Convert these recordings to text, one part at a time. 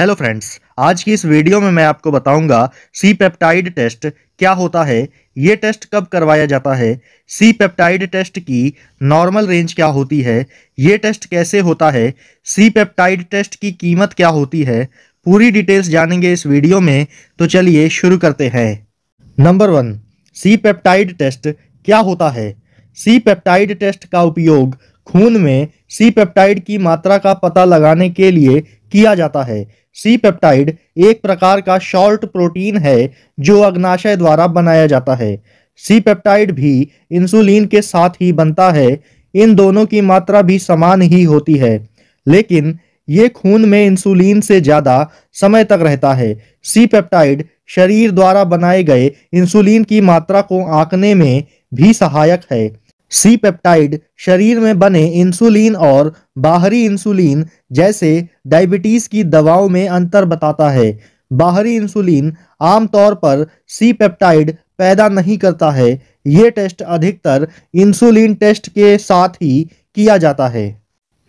hello friends आज की इस वीडियो में मैं आपको बताऊंगा सी पेप्टाइड टेस्ट क्या होता है ये टेस्ट कब करवाया जाता है सी पेप्टाइड टेस्ट की नॉर्मल रेंज क्या होती है ये टेस्ट कैसे होता है सी पेप्टाइड टेस्ट की कीमत क्या होती है पूरी डिटेल्स जानेंगे इस वीडियो में तो चलिए शुरू करते हैं number one C peptide test क्या होता है सी पेप्टाइड टेस्ट का उपयोग खून में सी पेप्टाइड की मात्रा का पता लगाने के लिए किया जाता है सी पेप्टाइड एक प्रकार का शॉर्ट प्रोटीन है जो अग्नाशय द्वारा बनाया जाता है सी पेप्टाइड भी इंसुलिन के साथ ही बनता है इन दोनों की मात्रा भी समान ही होती है लेकिन ये खून में इंसुलिन से ज़्यादा समय तक रहता है सी पेप्टाइड शरीर द्वारा बनाए गए इंसुलिन की मात्रा को आंकने में भी सहायक है सी पेप्टाइड शरीर में बने इंसुलिन और बाहरी इंसुलिन जैसे डायबिटीज की दवाओं में अंतर बताता है बाहरी इंसुलिन आमतौर पर सी पेप्टाइड पैदा नहीं करता है ये टेस्ट अधिकतर इंसुलिन टेस्ट के साथ ही किया जाता है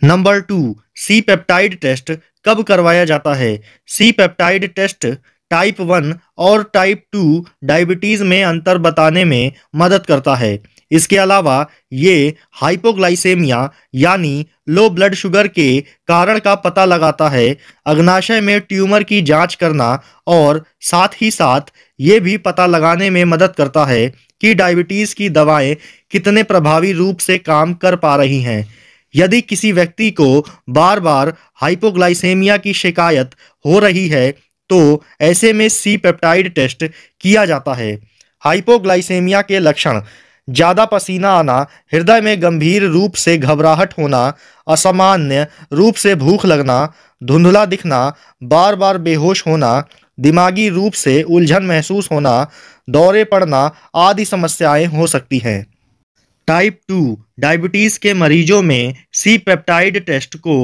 number two C peptide test कब करवाया जाता है C peptide test type one और टाइप टू डायबिटीज़ में अंतर बताने में मदद करता है इसके अलावा ये हाइपोग्लाइसेमिया यानी लो ब्लड शुगर के कारण का पता लगाता है अग्नाशय में ट्यूमर की जांच करना और साथ ही साथ ये भी पता लगाने में मदद करता है कि डायबिटीज़ की दवाएं कितने प्रभावी रूप से काम कर पा रही हैं यदि किसी व्यक्ति को बार बार हाइपोग्लाइसेमिया की शिकायत हो रही है तो ऐसे में सी पेप्टाइड टेस्ट किया जाता है हाइपोग्लाइसेमिया के लक्षण ज़्यादा पसीना आना हृदय में गंभीर रूप से घबराहट होना असामान्य रूप से भूख लगना धुंधला दिखना बार बार बेहोश होना दिमागी रूप से उलझन महसूस होना दौरे पड़ना आदि समस्याएं हो सकती हैं टाइप टू डायबिटीज़ के मरीजों में सी पेप्टाइड टेस्ट को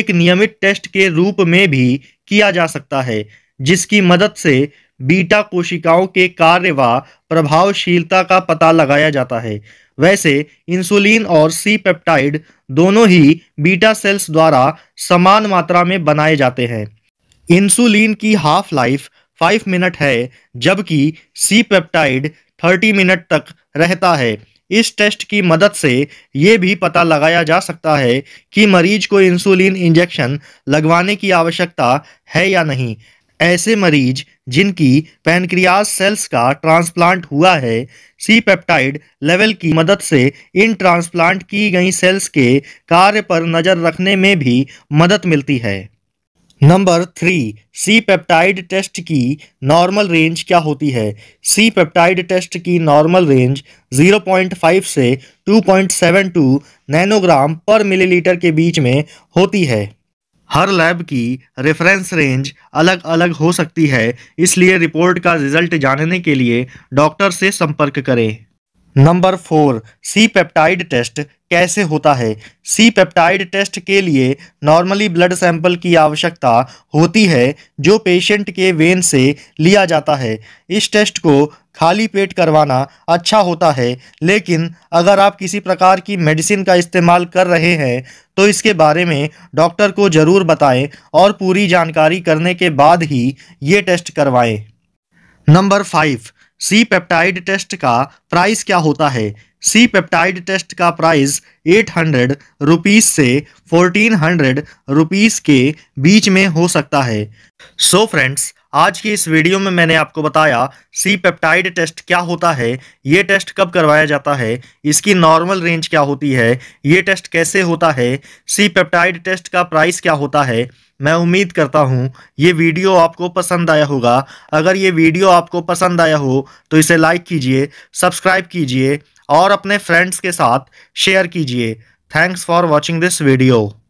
एक नियमित टेस्ट के रूप में भी किया जा सकता है जिसकी मदद से बीटा कोशिकाओं के कार्य व प्रभावशीलता का पता लगाया जाता है वैसे इंसुलिन और सी पेप्टाइड दोनों ही बीटा सेल्स द्वारा समान मात्रा में बनाए जाते हैं इंसुलिन की हाफ लाइफ 5 मिनट है जबकि सी पेप्टाइड 30 मिनट तक रहता है इस टेस्ट की मदद से ये भी पता लगाया जा सकता है कि मरीज को इंसुलिन इंजेक्शन लगवाने की आवश्यकता है या नहीं ऐसे मरीज जिनकी पैनक्रियास सेल्स का ट्रांसप्लांट हुआ है सी पेप्टाइड लेवल की मदद से इन ट्रांसप्लांट की गई सेल्स के कार्य पर नज़र रखने में भी मदद मिलती है number three C peptide test की नॉर्मल रेंज क्या होती है सी पेप्टाइड टेस्ट की नॉर्मल रेंज 0.5 से 2.72 नैनोग्राम पर मिलीलीटर के बीच में होती है हर लैब की रेफरेंस रेंज अलग अलग हो सकती है इसलिए रिपोर्ट का रिजल्ट जानने के लिए डॉक्टर से संपर्क करें number four C peptide test कैसे होता है सी पेप्टाइड टेस्ट के लिए नॉर्मली ब्लड सैंपल की आवश्यकता होती है जो पेशेंट के वेन से लिया जाता है इस टेस्ट को खाली पेट करवाना अच्छा होता है लेकिन अगर आप किसी प्रकार की मेडिसिन का इस्तेमाल कर रहे हैं तो इसके बारे में डॉक्टर को ज़रूर बताएं और पूरी जानकारी करने के बाद ही ये टेस्ट करवाएं number five C peptide test का प्राइस क्या होता है सी पेप्टाइड टेस्ट का प्राइस एट हंड्रेड रुपीज से फोर्टीन हंड्रेड रुपीज के बीच में हो सकता है सो so फ्रेंड्स आज की इस वीडियो में मैंने आपको बताया सी पेप्टाइड टेस्ट क्या होता है ये टेस्ट कब करवाया जाता है इसकी नॉर्मल रेंज क्या होती है ये टेस्ट कैसे होता है सी पेप्टाइड टेस्ट का प्राइस क्या होता है मैं उम्मीद करता हूँ ये वीडियो आपको पसंद आया होगा अगर ये वीडियो आपको पसंद आया हो तो इसे लाइक कीजिए सब्सक्राइब कीजिए और अपने फ्रेंड्स के साथ शेयर कीजिए thanks for watching this video